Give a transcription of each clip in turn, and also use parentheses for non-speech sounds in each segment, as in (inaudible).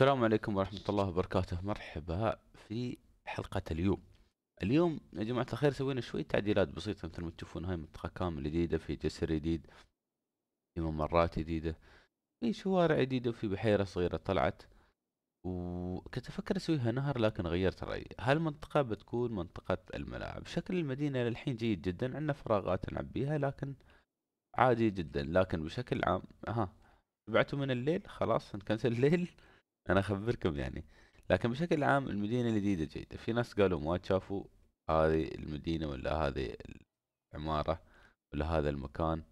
السلام عليكم ورحمة الله وبركاته مرحبا في حلقة اليوم اليوم يا جماعة الخير سوينا شوية تعديلات بسيطة مثل ما تشوفون هاي منطقة كاملة جديدة في جسر جديد في ممرات جديدة في شوارع جديدة وفي بحيرة صغيرة طلعت وكنت أفكر أسويها نهر لكن غيرت رأيي هالمنطقة بتكون منطقة الملاعب شكل المدينة للحين جيد جدا عندنا فراغات نعبيها لكن عادي جدا لكن بشكل عام ها بعتوا من الليل خلاص نكنسل الليل انا اخبركم يعني لكن بشكل عام المدينه الجديده جيده في ناس قالوا ما شافوا هذه المدينه ولا هذه العماره ولا هذا المكان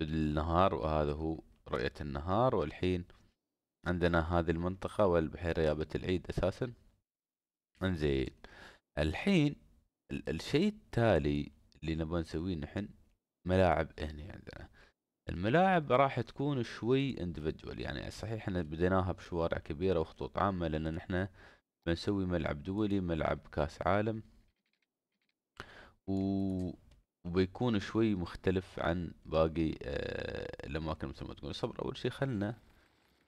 بالنهار وهذا هو رؤيه النهار والحين عندنا هذه المنطقه والبحيره يابه العيد اساسا انزين الحين الشيء التالي اللي نبغى نسويه نحن ملاعب هنا عندنا الملاعب راح تكون شوي اندفجوال يعني صحيح احنا بديناها بشوارع كبيرة وخطوط عامة لان احنا بنسوي ملعب دولي ملعب كاس عالم و... وبيكون شوي مختلف عن باقي آه الاماكن مثل ما تقول صبر اول شي خلنا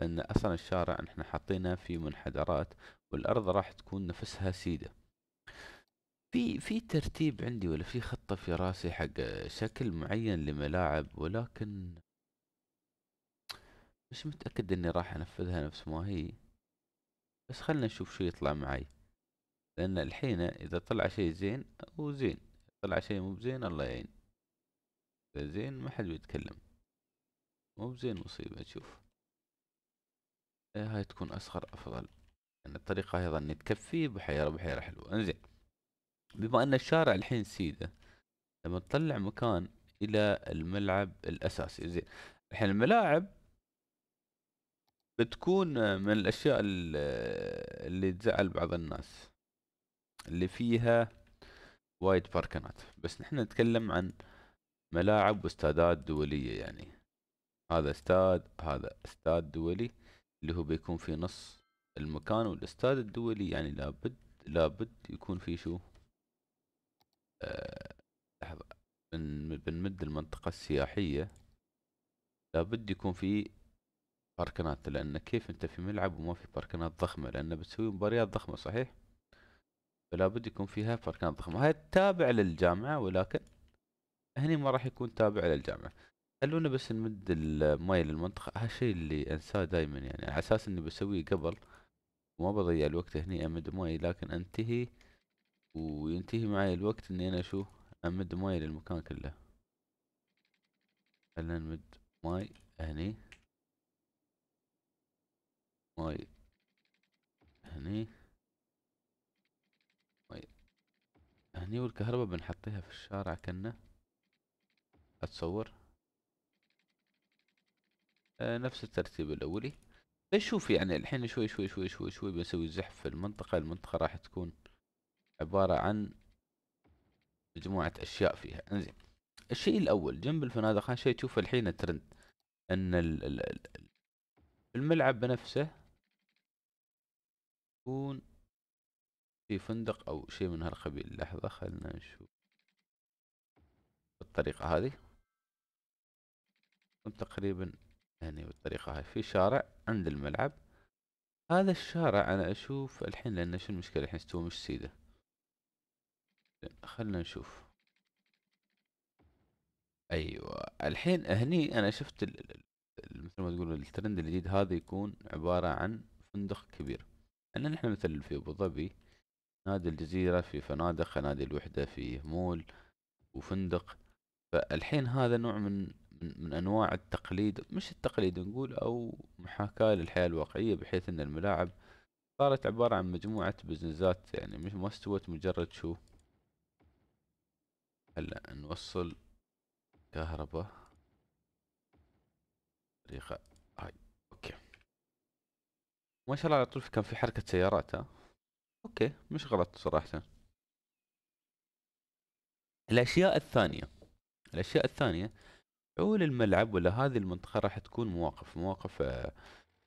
ان اصلا الشارع احنا حطينا في منحدرات والارض راح تكون نفسها سيده في في ترتيب عندي ولا في خطة في راسي حق شكل معين لملاعب ولكن مش متأكد اني راح انفذها نفس ما هي بس خلنا نشوف شو يطلع معي لان الحين اذا طلع شيء زين هو زين طلع شيء مو بزين الله يعين اذا زين ما حد بيتكلم مو بزين مصيبة شوف إيه، هاي تكون اصغر افضل لان يعني الطريقة ايضا تكفي بحيرة بحيرة حلوة انزين بما ان الشارع الحين سيده لما تطلع مكان الى الملعب الاساسي زين الحين الملاعب بتكون من الاشياء اللي تزعل بعض الناس اللي فيها وايد باركنات بس نحن نتكلم عن ملاعب واستادات دولية يعني هذا استاد هذا استاد دولي اللي هو بيكون في نص المكان والاستاد الدولي يعني لابد لابد يكون في شو آه، لحظة بنمد المنطقة السياحية لابد يكون في باركنات لأن كيف أنت في ملعب وما في باركنات ضخمة لأن بتسوي مباريات ضخمة صحيح فلا بد يكون فيها باركنات ضخمة هاي تابع للجامعة ولكن هني ما راح يكون تابع للجامعة خلونا بس نمد الماي للمنطقة هالشيء اللي انساه دايما يعني على اساس اني بسويه قبل وما بضيع الوقت هني امد ماي لكن انتهي وينتهي معي الوقت اني انا شو امد ماي للمكان كله خلنا نمد ماي هني ماي هني ماي هني والكهرباء بنحطيها في الشارع كنا اتصور آه نفس الترتيب الاولي بنشوف يعني الحين شوي شوي شوي شوي شوي بنسوي زحف في المنطقة المنطقة راح تكون عبارة عن مجموعة أشياء فيها انزين الشيء الأول جنب الفنادق هذا شيء تشوفه الحين الترند أن الملعب بنفسه يكون في فندق أو شيء من هالقبيل لحظة خلنا نشوف بالطريقة هذه تقريبا يعني بالطريقة هاي في شارع عند الملعب هذا الشارع أنا أشوف الحين لأن شو المشكلة الحين استوى مش سيده خلنا نشوف ايوه الحين هني انا شفت مثل ما تقول الترند الجديد هذا يكون عبارة عن فندق كبير انا نحن مثل في ابو ظبي نادي الجزيرة في فنادق نادي الوحدة في مول وفندق فالحين هذا نوع من من انواع التقليد مش التقليد نقول او محاكاة للحياة الواقعية بحيث ان الملاعب صارت عبارة عن مجموعة بزنزات يعني مش ما استوت مجرد شو هلا نوصل كهرباء طريقة هاي اوكي ما شاء الله على طول كان في حركة سيارات ها اوكي مش غلط صراحة الاشياء الثانية الاشياء الثانية حول الملعب ولا هذه المنطقة راح تكون مواقف مواقف آه،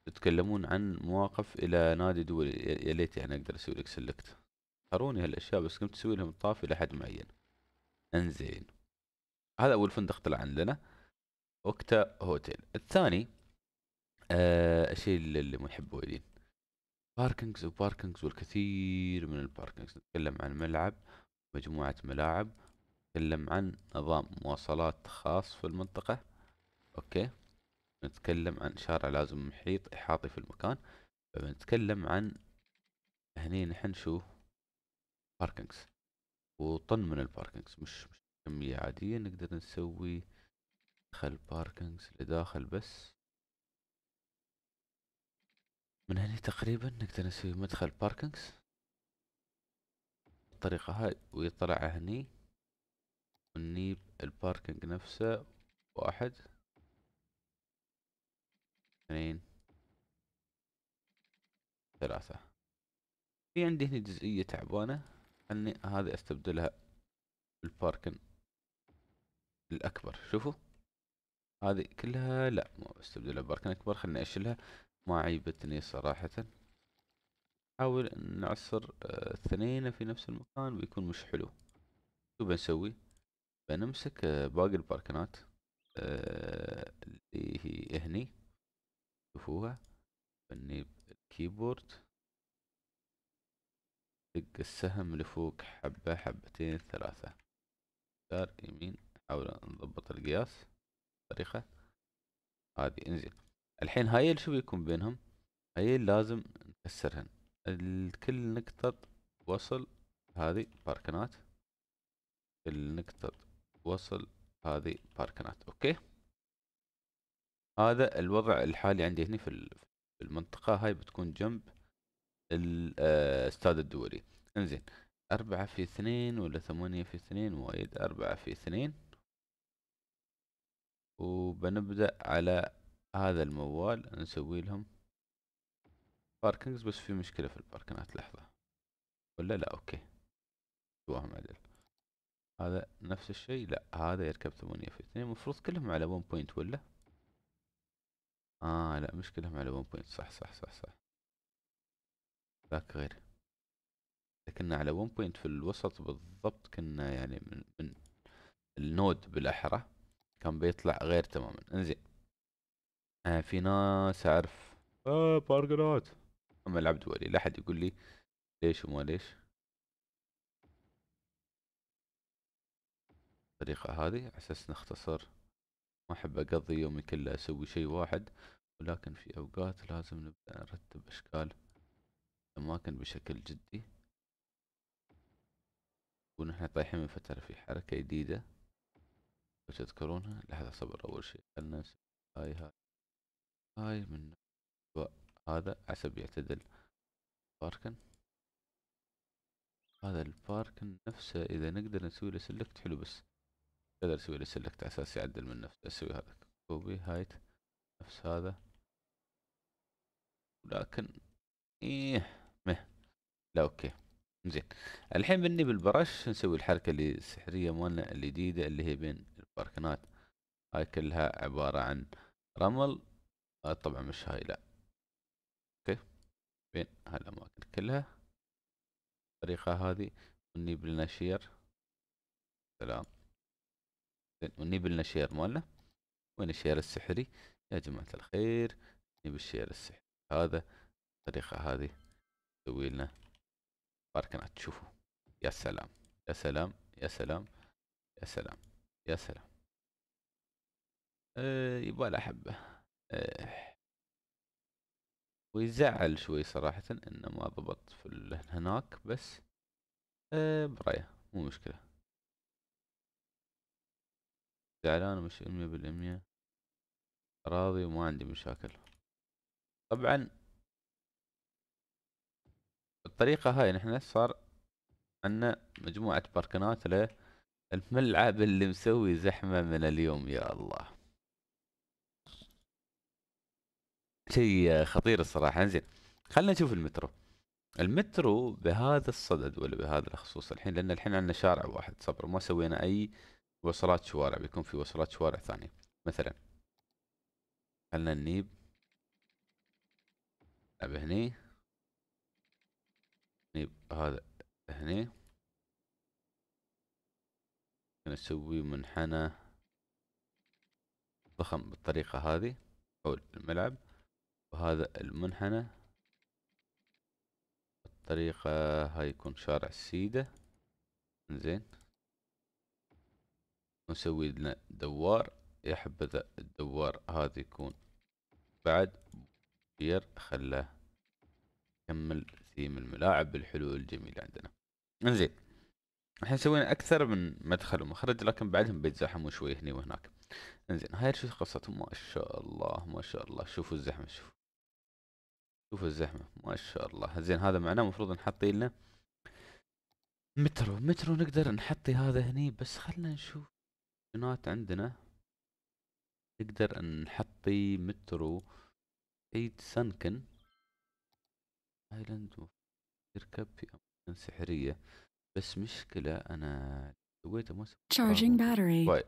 تتكلمون عن مواقف الى نادي دولي يا ليت يعني اقدر اسوي لك سلكت اروني هالاشياء بس قمت اسوي لهم طافي الى حد معين انزين هذا اول فندق طلع عندنا اوكتا هوتيل الثاني آه الشيء اللي نحبه يدين باركنجز وباركنجز والكثير من الباركنجز نتكلم عن ملعب مجموعة ملاعب نتكلم عن نظام مواصلات خاص في المنطقة اوكي نتكلم عن شارع لازم محيط احاطي في المكان فبنتكلم عن هني نحن شو باركنجز وطن من الباركنجز مش مش كمية عادية نقدر نسوي دخل باركنجز لداخل بس من هني تقريبا نقدر نسوي مدخل باركنجز بالطريقة هاي ويطلع هني ونجيب الباركنج نفسه واحد اثنين ثلاثة في عندي هني جزئية تعبانة خلني هذه استبدلها بالباركن الاكبر شوفوا هذه كلها لا ما استبدلها باركن اكبر خلني اشيلها ما عيبتني صراحة حاول نعصر آه، اثنين في نفس المكان بيكون مش حلو شو بنسوي بنمسك آه، باقي الباركنات آه، اللي هي هني شوفوها بنجيب الكيبورد دق السهم لفوق حبة حبتين ثلاثة يسار يمين نحاول نضبط القياس طريقة هذه انزين الحين اللي شو بيكون بينهم اللي لازم نكسرهن كل نقطة وصل هذه باركنات كل نقطة وصل هذه باركنات اوكي هذا الوضع الحالي عندي هنا في المنطقة هاي بتكون جنب الاستاد آه، الدولي انزين أربعة في اثنين ولا ثمانية في اثنين وايد أربعة في اثنين وبنبدأ على هذا الموال نسوي لهم باركنجز بس في مشكلة في الباركنات لحظة ولا لا اوكي سواهم عدل هذا نفس الشيء لا هذا يركب ثمانية في اثنين المفروض كلهم على ون بوينت ولا اه لا مش كلهم على ون بوينت صح صح صح صح ذاك غير كنا على ون بوينت في الوسط بالضبط كنا يعني من, من النود بالاحرى كان بيطلع غير تماما انزين آه في ناس اعرف اه بارجلات اما العبد دولي لا حد يقول لي ليش وما ليش الطريقة هذه على اساس نختصر ما احب اقضي يومي كله اسوي شيء واحد ولكن في اوقات لازم نبدأ نرتب اشكال الأماكن بشكل جدي ونحن طايحين من فترة في حركة جديدة لو تذكرونها لحظة صبر أول شيء خلنا هاي هاي هاي من هذا عسب يعتدل باركن هذا الباركن نفسه إذا نقدر نسوي له سلكت حلو بس نقدر نسوي له سلكت أساس يعدل من نفسه أسوي هذا كوبي هايت نفس هذا لكن إيه لا اوكي زين الحين بني بالبرش نسوي الحركة اللي السحرية مالنا الجديدة اللي هي بين الباركنات هاي كلها عبارة عن رمل آه طبعا مش هاي لا اوكي بين هالاماكن كلها الطريقة هذه بني بالنشير شير سلام زين ونجيب شير مالنا وين الشير السحري يا جماعة الخير نجيب الشير السحري هذا الطريقة هذه تسوي لنا باركنات شوفوا يا سلام يا سلام يا سلام يا سلام يا سلام آه يبغى له حبه ايه ويزعل شوي صراحة انه ما ضبط في هناك بس ايه برايه مو مشكلة زعلان مش 100% بالمية راضي وما عندي مشاكل طبعا الطريقة هاي نحن صار عندنا مجموعة باركنات للملعب اللي مسوي زحمة من اليوم يا الله شيء خطير الصراحة انزين خلنا نشوف المترو المترو بهذا الصدد ولا بهذا الخصوص الحين لان الحين عندنا شارع واحد صبر ما سوينا اي وصلات شوارع بيكون في وصلات شوارع ثانية مثلا خلنا نجيب هني هذا هني نسوي منحنى ضخم بالطريقة هذه حول الملعب وهذا المنحنى بالطريقة هاي يكون شارع السيدة زين ونسوي لنا دوار يا حبذا الدوار هذا يكون بعد بير خله يكمل تقسيم الملاعب بالحلول الجميلة عندنا انزين احنا سوينا اكثر من مدخل ومخرج لكن بعدهم بيتزاحموا شوي هني وهناك انزين هاي شو قصتهم ما شاء الله ما شاء الله شوفوا الزحمة شوفوا شوفوا الزحمة ما شاء الله زين هذا معناه المفروض نحطي لنا مترو مترو نقدر نحطي هذا هني بس خلنا نشوف بنات عندنا نقدر نحطي مترو ايد سنكن ايلاند تركب في أماكن سحرية بس مشكلة أنا سويت ما سويت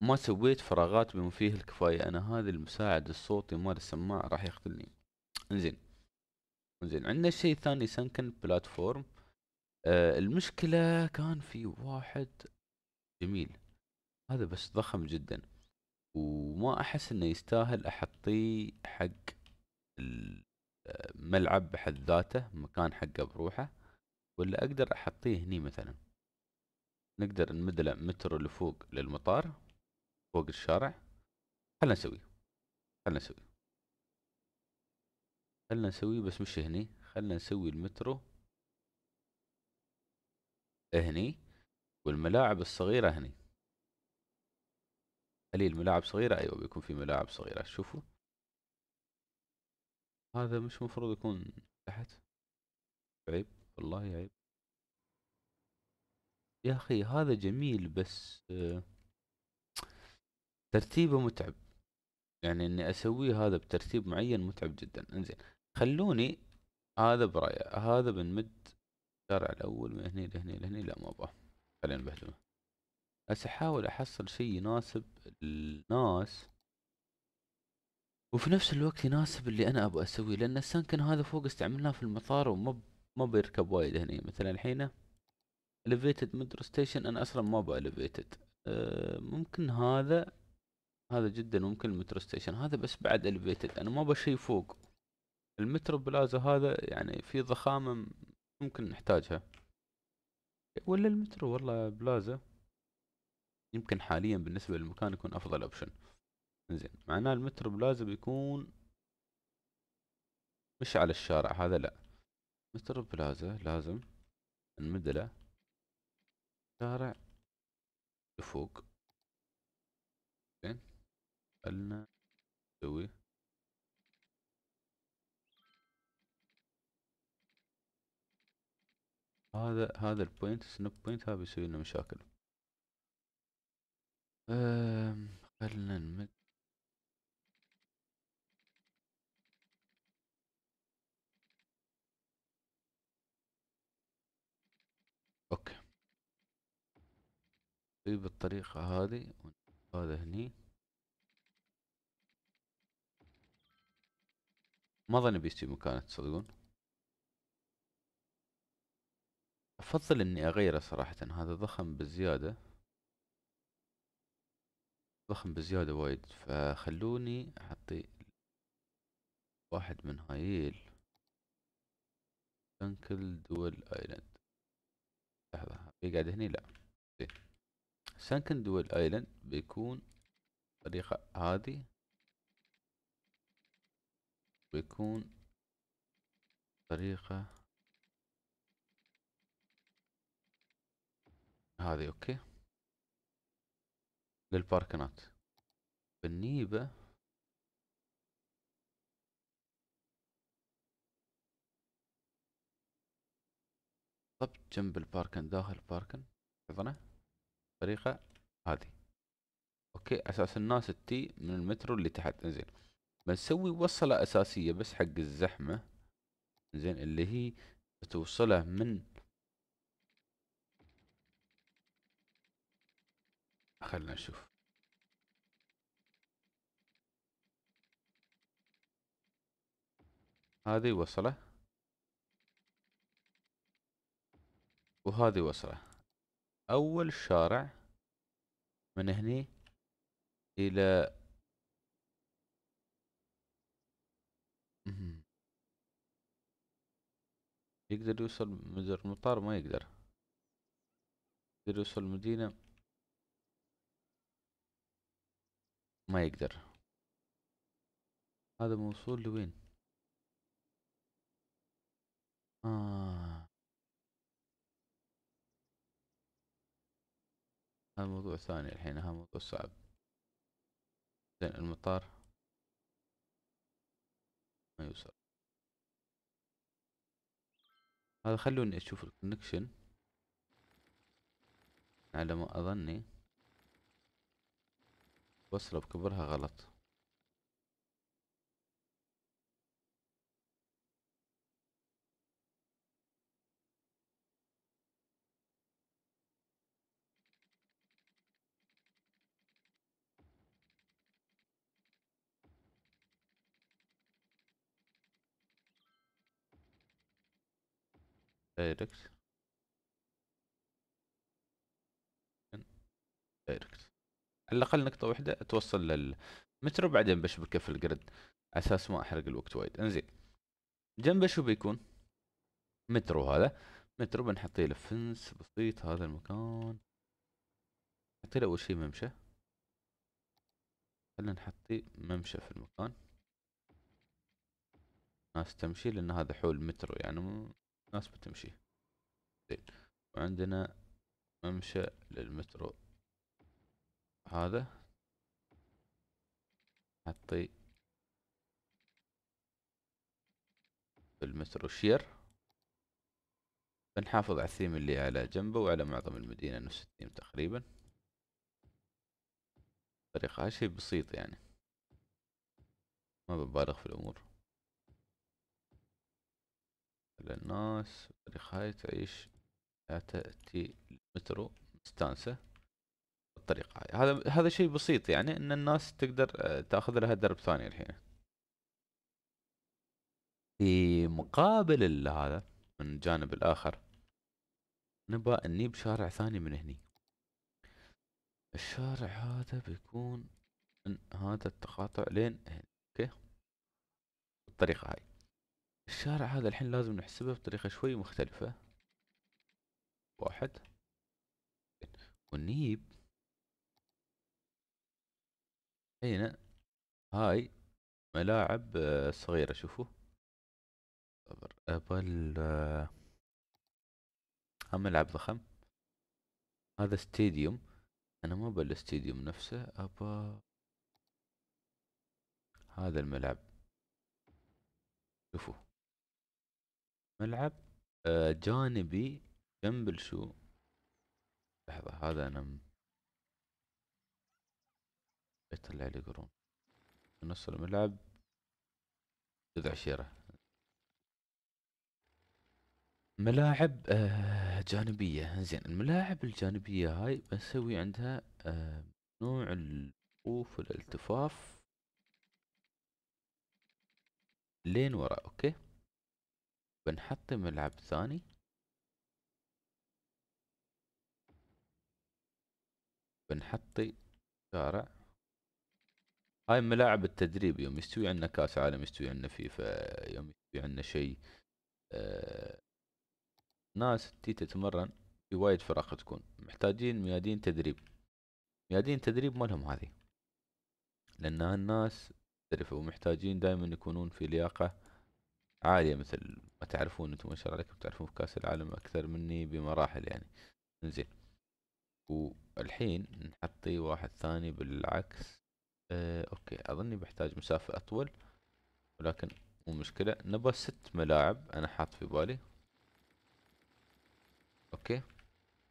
ما سويت فراغات بما فيه الكفاية أنا هذا المساعد الصوتي مال السماعة راح يقتلني انزين انزين عندنا شيء ثاني سنكن بلاتفورم آه المشكلة كان في واحد جميل هذا بس ضخم جدا وما أحس إنه يستاهل أحطيه حق ملعب بحد ذاته مكان حقه بروحه ولا اقدر احطيه هني مثلا نقدر نمدله متر لفوق للمطار فوق الشارع خلنا نسوي خلنا نسوي خلنا نسوي بس مش هني خلنا نسوي المترو هني والملاعب الصغيرة هني خلي الملاعب صغيرة ايوه بيكون في ملاعب صغيرة شوفوا هذا مش مفروض يكون تحت عيب والله عيب يا أخي هذا جميل بس آه، ترتيبه متعب يعني اني اسويه هذا بترتيب معين متعب جدا انزين خلوني هذا برايا هذا بنمد الشارع الاول من هني لهني لهني لا ما ابغى خلينا نبهدله بس احاول احصل شيء يناسب الناس وفي نفس الوقت يناسب اللي انا ابغى اسويه لان السانكن هذا فوق استعملناه في المطار وما ما بيركب وايد هني مثلا الحين الفيتد مترو ستيشن انا اصلا ما ابغى الفيتد أه، ممكن هذا هذا جدا ممكن المترو ستيشن هذا بس بعد الفيتد انا ما ابغى شيء فوق المترو بلازا هذا يعني في ضخامة ممكن نحتاجها ولا المترو والله بلازا يمكن حاليا بالنسبة للمكان يكون افضل اوبشن زين معناه المتر لازم يكون مش على الشارع هذا لا متر بلازا لازم نمدله شارع لفوق زين خلنا نسوي هذا هذا البوينت سنب بوينت هذا بيسوي لنا مشاكل خلنا نمد نسويه بالطريقة هذه هذا هني ما ظني بيستي مكانه تصدقون افضل اني اغيره صراحة هذا ضخم بزيادة ضخم بزيادة وايد فخلوني احطي واحد من هايل انكل دول ايلاند لحظة بيقعد هني لا زين إيه. سانكن دول ايلاند بيكون الطريقة هذه بيكون طريقة هذه اوكي للباركنات بالنيبة طب جنب الباركن داخل الباركن حضنه الطريقة هذه اوكي اساس الناس تي من المترو اللي تحت انزين بنسوي وصلة اساسية بس حق الزحمة انزين اللي هي بتوصله من خلنا نشوف هذه وصله وهذه وصله اول شارع من هني الى يقدر يوصل مدير المطار ما يقدر يقدر يوصل المدينة ما يقدر هذا موصول لوين آه هذا موضوع ثاني الحين هذا موضوع صعب زين المطار ما يوصل هذا خلوني اشوف الكونكشن على ما اظني وصله بكبرها غلط دايركت دايركت على الاقل نقطه واحده توصل للمترو بعدين بشبكه في الجريد اساس ما احرق الوقت وايد انزين جنبه شو بيكون مترو هذا مترو بنحط له فنس بسيط هذا المكان نحط له اول شيء ممشى خلينا نحط ممشى في المكان ناس تمشي لان هذا حول مترو يعني ناس بتمشي زين وعندنا ممشى للمترو هذا حطي بالمترو شير بنحافظ على الثيم اللي على جنبه وعلى معظم المدينة نفس الثيم تقريبا طريقة شي بسيط يعني ما ببالغ في الأمور الناس هاي تعيش تأتي المترو مستانسة بالطريقة هاي هذا هذا شيء بسيط يعني إن الناس تقدر آه، تاخذ لها درب ثاني الحين في مقابل هذا من الجانب الآخر نبى أني بشارع ثاني من هني الشارع هذا بيكون من هذا التقاطع لين هني اوكي بالطريقة هاي الشارع هذا الحين لازم نحسبه بطريقة شوي مختلفة واحد ونجيب هنا هاي ملاعب آه، صغيرة شوفوا صبر أبل هم آه، ملعب ضخم هذا ستاديوم أنا ما أبى الاستاديوم نفسه أبى هذا الملعب شوفوا ملعب آه جانبي جنب الشو لحظة هذا أنا م... يطلع لي قرون نص الملعب جذع شيرة ملاعب آه جانبية زين الملاعب الجانبية هاي بنسوي عندها آه نوع الوقوف والالتفاف لين ورا اوكي بنحط ملعب ثاني بنحطي شارع هاي ملاعب التدريب يوم يستوي عندنا كاس عالم يستوي عندنا فيفا يوم يستوي عندنا شيء آه ناس تي تتمرن في وايد فرق تكون محتاجين ميادين تدريب ميادين تدريب مالهم هذه لان هالناس محترفة ومحتاجين دائما يكونون في لياقة عالية مثل ما تعرفون انتم ما شاء الله عليكم تعرفون في كاس العالم اكثر مني بمراحل يعني زين والحين نحطي واحد ثاني بالعكس اه اوكي اظني بحتاج مسافة اطول ولكن مو مشكلة نبغى ست ملاعب انا حاط في بالي اوكي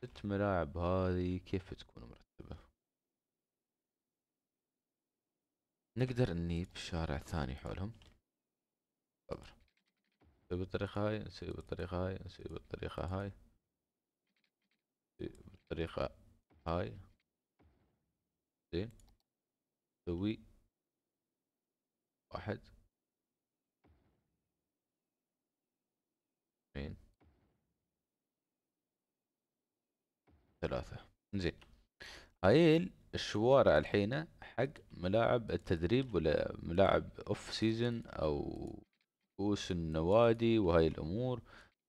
ست ملاعب هذه كيف تكون مرتبة نقدر نجيب شارع ثاني حولهم صبر نسوي بالطريقة هاي نسوي بالطريقة هاي نسوي بالطريقة هاي بالطريقة هاي زين نسوي واحد اثنين ثلاثة زين هاي الشوارع الحين حق ملاعب التدريب ولا ملاعب اوف سيزن او رؤوس النوادي وهاي الامور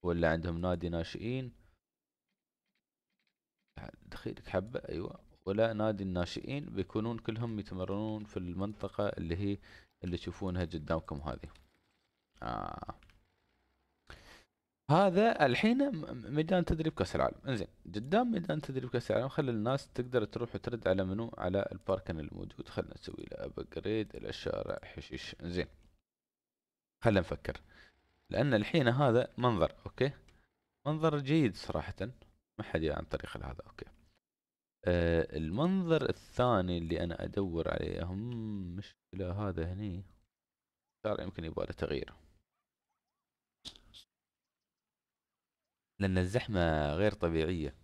ولا عندهم نادي ناشئين دخيلك حبة ايوه ولا نادي الناشئين بيكونون كلهم يتمرنون في المنطقة اللي هي اللي تشوفونها قدامكم هذه آه. هذا الحين ميدان تدريب كاس العالم انزين قدام ميدان تدريب كاس العالم خلي الناس تقدر تروح وترد على منو على الباركن الموجود خلنا نسوي له ابجريد الى الشارع حشيش انزين خلينا نفكر لأن الحين هذا منظر أوكي منظر جيد صراحة ما حد عن طريق هذا أوكي أه المنظر الثاني اللي أنا أدور عليه هم مشكلة هذا هني صار يمكن يبغى تغيير لأن الزحمة غير طبيعية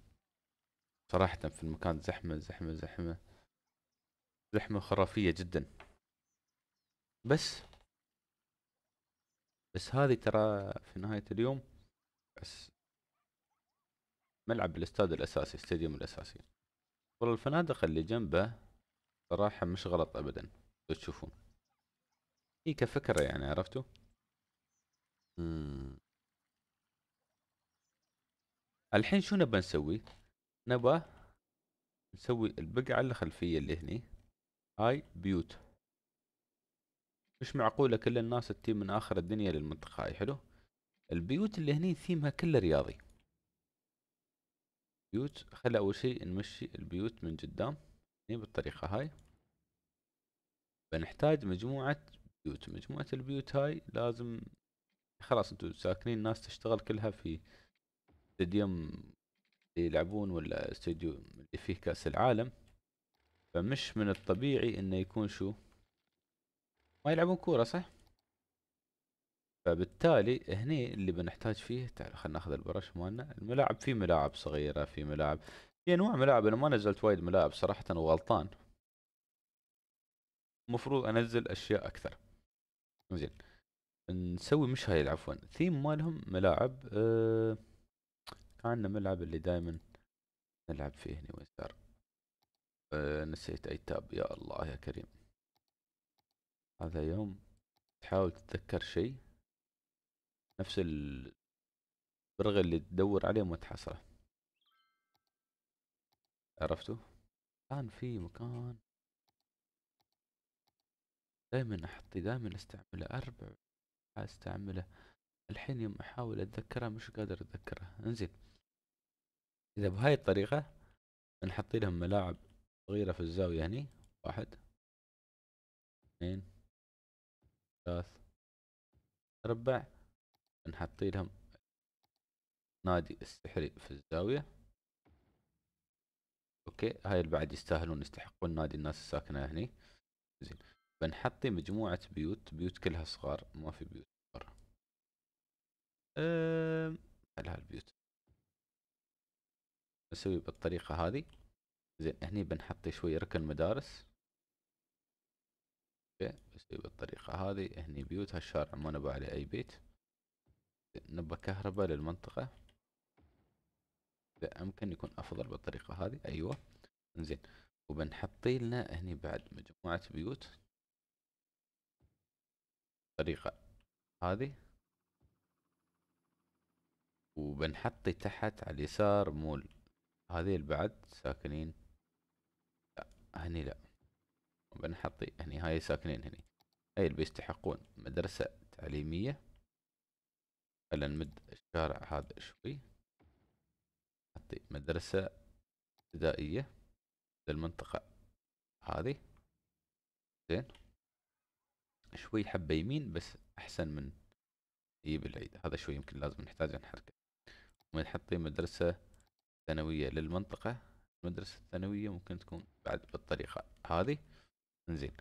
صراحة في المكان زحمة زحمة زحمة زحمة خرافية جدا بس بس هذه ترى في نهاية اليوم بس ملعب بالاستاد الأساسي استاديوم الأساسي والله الفنادق اللي جنبه صراحة مش غلط أبدا تشوفون هي كفكرة يعني عرفتوا الحين شو نبى نسوي نبى نسوي البقعة الخلفية اللي هني هاي بيوت مش معقولة كل الناس تتي من آخر الدنيا للمنطقة هاي حلو البيوت اللي هني ثيمها كله رياضي بيوت خلي أول شيء نمشي البيوت من قدام هني بالطريقة هاي فنحتاج مجموعة بيوت مجموعة البيوت هاي لازم خلاص انتو ساكنين ناس تشتغل كلها في استديوم يلعبون ولا استديو اللي فيه كأس العالم فمش من الطبيعي انه يكون شو ما يلعبون كوره صح؟ فبالتالي هني اللي بنحتاج فيه تعال خلينا ناخذ البرش مالنا الملاعب في ملاعب صغيره في ملاعب في انواع ملاعب انا ما نزلت وايد ملاعب صراحه وغلطان المفروض انزل اشياء اكثر زين نسوي مش هاي عفوا ثيم مالهم ملاعب أه... عندنا ملعب اللي دائما نلعب فيه هني وين أه... نسيت اي تاب يا الله يا كريم هذا يوم تحاول تتذكر شيء نفس البرغي اللي تدور عليه ما تحصله عرفته كان في مكان دائما احط دائما استعمله اربع استعمله الحين يوم احاول اتذكرها مش قادر اتذكرها انزين اذا بهاي الطريقة نحط لهم ملاعب صغيرة في الزاوية هني واحد اثنين ثلاث اربع نحط لهم نادي السحري في الزاوية اوكي هاي اللي بعد يستاهلون يستحقون نادي الناس الساكنة هني زين بنحط مجموعة بيوت بيوت كلها صغار ما في بيوت صغار أم... على البيوت نسوي بالطريقة هذه زين هني بنحط شوي ركن مدارس بسوي بالطريقة هذه هني بيوت هالشارع ما نبى عليه أي بيت نبى كهرباء للمنطقة ممكن يكون أفضل بالطريقة هذه أيوة إنزين وبنحطي لنا هني بعد مجموعة بيوت طريقة هذه وبنحطي تحت على اليسار مول هذه بعد ساكنين لا هني لا بنحطي هني هاي ساكنين هني هاي اللي بيستحقون مدرسة تعليمية خلينا نمد الشارع هذا شوي نحطي مدرسة ابتدائية للمنطقة هذه زين شوي حبة يمين بس أحسن من يجيب العيد هذا شوي يمكن لازم نحتاج نحركه ونحطي مدرسة ثانوية للمنطقة المدرسة الثانوية ممكن تكون بعد بالطريقة هذه زين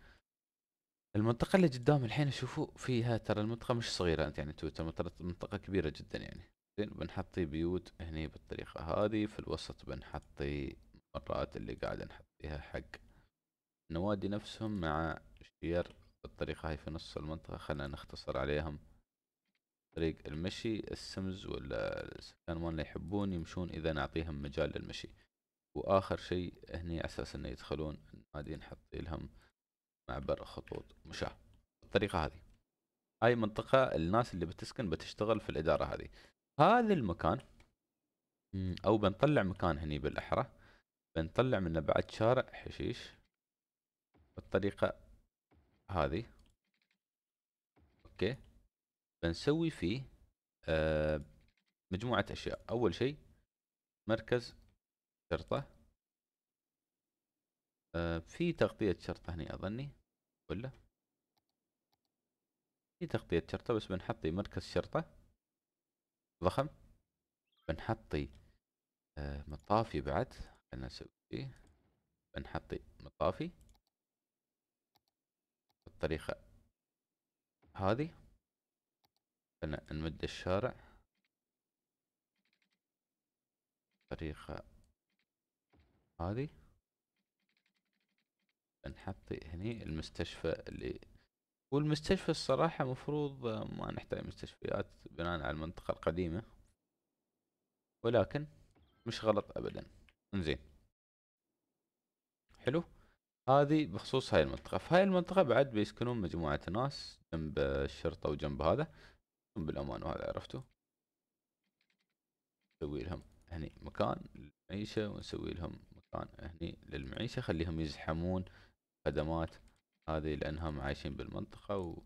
المنطقة اللي قدام الحين شوفوا فيها ترى المنطقة مش صغيرة انت يعني تويتر منطقة كبيرة جدا يعني زين بنحطي بيوت هني بالطريقة هذه في الوسط بنحطي مرات اللي قاعد نحطيها حق النوادي نفسهم مع شير بالطريقة هاي في نص المنطقة خلنا نختصر عليهم طريق المشي السمز ولا السكان مالنا يحبون يمشون إذا نعطيهم مجال للمشي وآخر شيء هني أساس إنه يدخلون النادي نحط لهم معبر خطوط مشاه بالطريقه هذه هاي منطقه الناس اللي بتسكن بتشتغل في الاداره هذه هذا المكان او بنطلع مكان هني بالاحرى بنطلع منه بعد شارع حشيش بالطريقه هذه اوكي بنسوي فيه آه مجموعه اشياء اول شيء مركز شرطه آه، في تغطية شرطة هني أظني ولا في تغطية شرطة بس بنحطي مركز شرطة ضخم بنحطي آه، مطافي بعد خلنا نسوي بنحطي مطافي بالطريقة هذه خلنا نمد الشارع بالطريقة هذه نحط هني المستشفى اللي والمستشفى الصراحة مفروض ما نحتاج مستشفيات بناء على المنطقة القديمة ولكن مش غلط ابدا انزين حلو هذه بخصوص هاي المنطقة في هاي المنطقة بعد بيسكنون مجموعة ناس جنب الشرطة وجنب هذا بالأمان وهذا عرفتوا نسوي لهم هني مكان للمعيشة ونسوي لهم مكان هني للمعيشة خليهم يزحمون خدمات هذه لأنهم عايشين بالمنطقة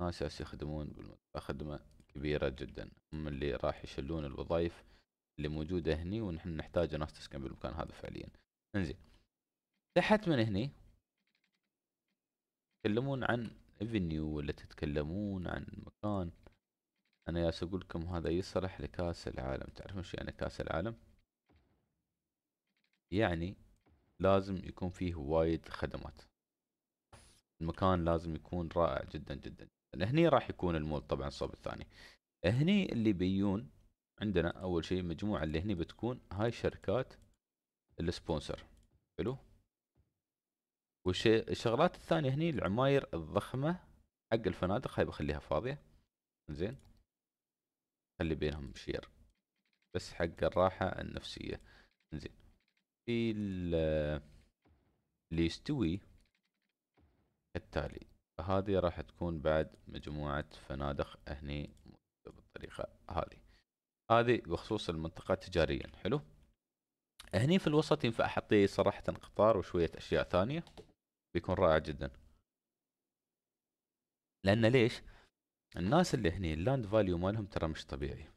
وناس يخدمون بالمنطقة خدمة كبيرة جدا هم اللي راح يشلون الوظائف اللي موجودة هني ونحن نحتاج ناس تسكن بالمكان هذا فعليا انزين تحت من هني تتكلمون عن افنيو ولا تتكلمون عن مكان انا ياس اقول لكم هذا يصلح لكاس العالم تعرفون شو يعني كاس العالم يعني لازم يكون فيه وايد خدمات المكان لازم يكون رائع جدا جدا هني راح يكون المول طبعا الصوب الثاني هني اللي بيون عندنا اول شيء مجموعه اللي هني بتكون هاي شركات السبونسر حلو والشغلات الثانيه هني العماير الضخمه حق الفنادق هاي بخليها فاضيه زين خلي بينهم شير بس حق الراحه النفسيه زين في اللي يستوي كالتالي هذه راح تكون بعد مجموعة فنادق هني بالطريقة هذه هذه بخصوص المنطقة تجاريا حلو هني في الوسط ينفع احط صراحة قطار وشوية اشياء ثانية بيكون رائع جدا لان ليش الناس اللي هني اللاند فاليو مالهم ترى مش طبيعي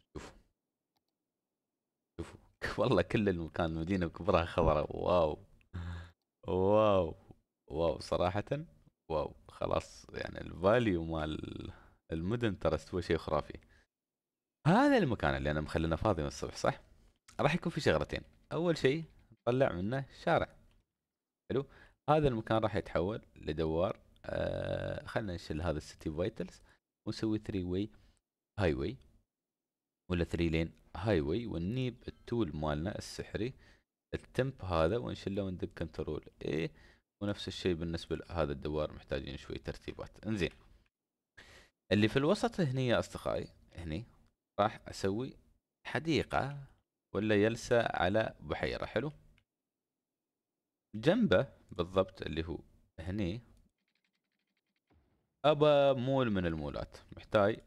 (laughs) والله كل المكان المدينه كبرها خضراء واو واو واو صراحه واو خلاص يعني الفاليو مال المدن ترى استوى شيء خرافي هذا المكان اللي انا مخلينه فاضي من الصبح صح راح يكون في شغلتين اول شيء نطلع منه شارع حلو هذا المكان راح يتحول لدوار آه خلينا نشيل هذا السيتي فايتلز ونسوي 3 واي هاي واي ولا 3 لين هاي واي ونجيب التول مالنا السحري التمب هذا ونشله وندق كنترول اي ونفس الشيء بالنسبة لهذا الدوار محتاجين شوي ترتيبات انزين اللي في الوسط هني يا اصدقائي هني راح اسوي حديقة ولا يلسى على بحيرة حلو جنبه بالضبط اللي هو هني ابى مول من المولات محتاج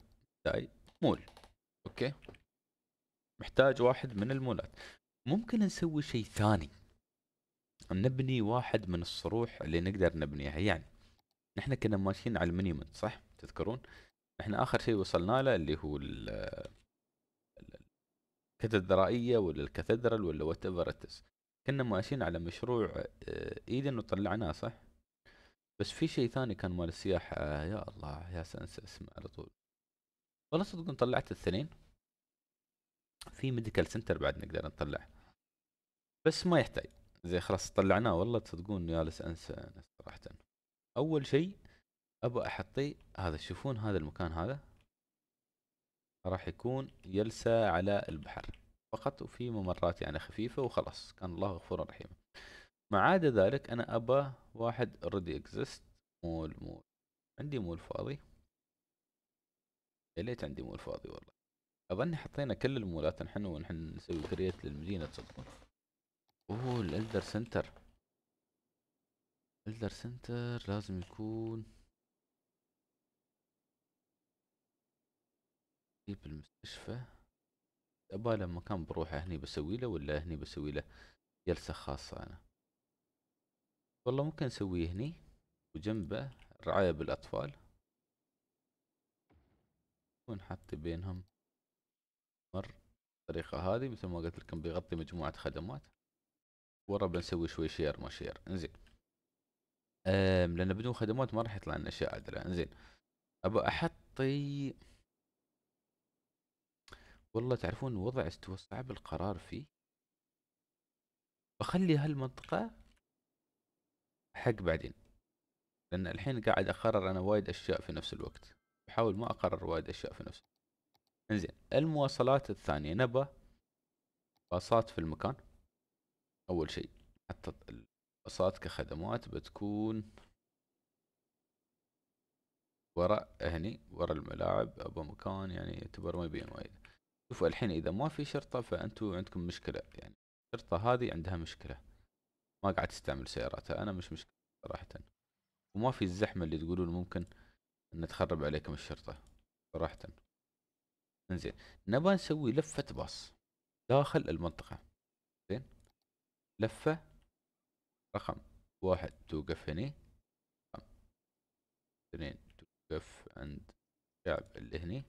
محتاج مول اوكي محتاج واحد من المولات ممكن نسوي شيء ثاني نبني واحد من الصروح اللي نقدر نبنيها يعني نحن كنا ماشيين على المينيمم صح تذكرون احنا اخر شيء وصلنا له اللي هو الكاتدرائيه ولا الكاثدرال ولا وات ايفر كنا ماشيين على مشروع آه، ايدن وطلعناه صح بس في شيء ثاني كان مال السياحه آه، يا الله يا سنس اسمه على طول والله صدق طلعت الاثنين في ميديكال سنتر بعد نقدر نطلع بس ما يحتاج زي خلاص طلعناه والله تصدقون جالس انسى صراحه اول شيء ابى احطي هذا تشوفون هذا المكان هذا راح يكون جلسة على البحر فقط وفي ممرات يعني خفيفة وخلاص كان الله غفورا رحيما ما عدا ذلك انا ابى واحد اوريدي اكزيست مول مول عندي مول فاضي يا ليت عندي مول فاضي والله اظني حطينا كل المولات نحن ونحن نسوي كريت للمدينه تصدقون اوه الالدر سنتر الالدر سنتر لازم يكون نجيب المستشفى أباله مكان بروحه هني بسوي له ولا هني بسوي له جلسة خاصة أنا والله ممكن نسويه هني وجنبه رعاية بالأطفال ونحط بينهم مر الطريقة هذه مثل ما قلت لكم بيغطي مجموعة خدمات ورا بنسوي شوي شير ما شير انزين أم لان بدون خدمات ما راح يطلع لنا اشياء عدله انزين ابى احطي والله تعرفون وضع استوى صعب القرار فيه بخلي هالمنطقة حق بعدين لأن الحين قاعد أقرر أنا وايد أشياء في نفس الوقت بحاول ما أقرر وايد أشياء في نفس الوقت انزين المواصلات الثانية نبى باصات في المكان أول شيء حتى الباصات كخدمات بتكون ورا هني ورا الملاعب أبو مكان يعني يعتبر ما يبين وايد شوفوا الحين إذا ما في شرطة فأنتوا عندكم مشكلة يعني الشرطة هذه عندها مشكلة ما قاعد تستعمل سياراتها أنا مش مشكلة صراحة وما في الزحمة اللي تقولون ممكن أن تخرب عليكم الشرطة صراحة انزين نبغى نسوي لفة باص داخل المنطقة زين لفة رقم واحد توقف هني رقم اثنين توقف عند الشعب اللي هني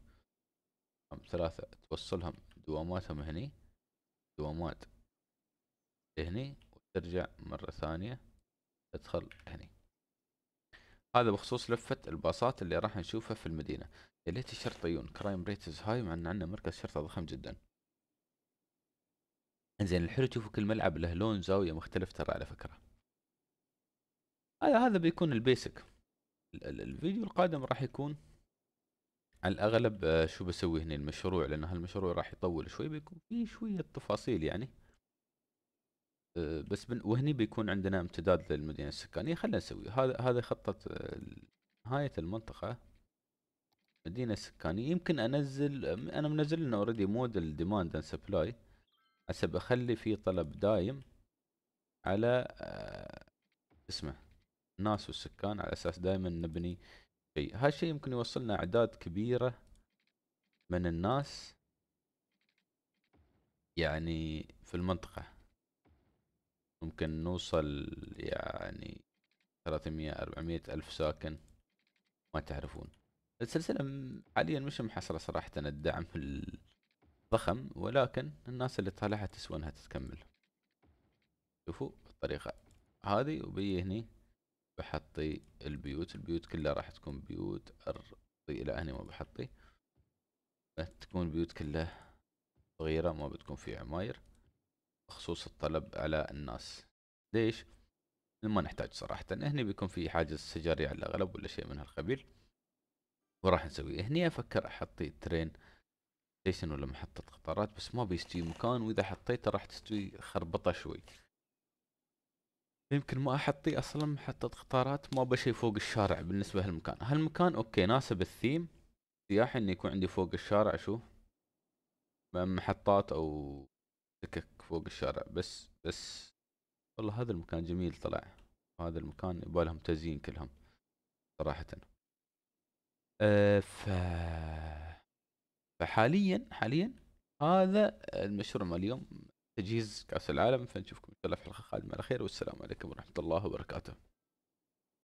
رقم ثلاثة توصلهم دواماتهم هني دوامات هني وترجع مرة ثانية تدخل هني هذا بخصوص لفة الباصات اللي راح نشوفها في المدينة يا ليت الشرطة يجون كرايم ريتز هاي مع ان عندنا مركز شرطة ضخم جدا انزين الحلو تشوفوا كل ملعب له لون زاوية مختلف ترى على فكرة هذا هذا بيكون البيسك الفيديو القادم راح يكون على الاغلب آه، شو بسوي هنا المشروع لان هالمشروع راح يطول شوي بيكون في شوية تفاصيل يعني آه، بس بن وهني بيكون عندنا امتداد للمدينة السكانية خلينا نسوي هذا هذا خطة آه، نهاية المنطقة مدينة سكانية يمكن انزل انا منزل لنا اوريدي موديل ديماند اند سبلاي حسب بخلي في طلب دايم على آه، اسمه الناس والسكان على اساس دائما نبني شيء هالشيء يمكن يوصلنا اعداد كبيرة من الناس يعني في المنطقة ممكن نوصل يعني ثلاثمية أربعمية ألف ساكن ما تعرفون السلسلة حاليا مش محصلة صراحة الدعم الضخم ولكن الناس اللي طالعها تسوى انها تتكمل شوفوا بالطريقة هذه وبي هني بحطي البيوت البيوت كلها راح تكون بيوت ارضي الى هني ما بحطي تكون بيوت كلها صغيرة ما بتكون في عماير بخصوص الطلب على الناس ليش؟ ما نحتاج صراحة هني بيكون في حاجز سجاري على الأغلب ولا شيء من هالقبيل وراح نسويه هني افكر احط ترين ستيشن ولا محطة قطارات بس ما بيستوي مكان واذا حطيته راح تستوي خربطة شوي يمكن ما احطي اصلا محطة قطارات ما بشي فوق الشارع بالنسبة هالمكان هالمكان اوكي ناسب الثيم سياحي انه يكون عندي فوق الشارع شو محطات او سكك فوق الشارع بس بس والله هذا المكان جميل طلع هذا المكان يبالهم تزيين كلهم صراحة آه، ف فحاليا حاليا هذا المشروع اليوم تجهيز كاس العالم فنشوفكم ان شاء الله في الحلقه القادمه على خير والسلام عليكم ورحمه الله وبركاته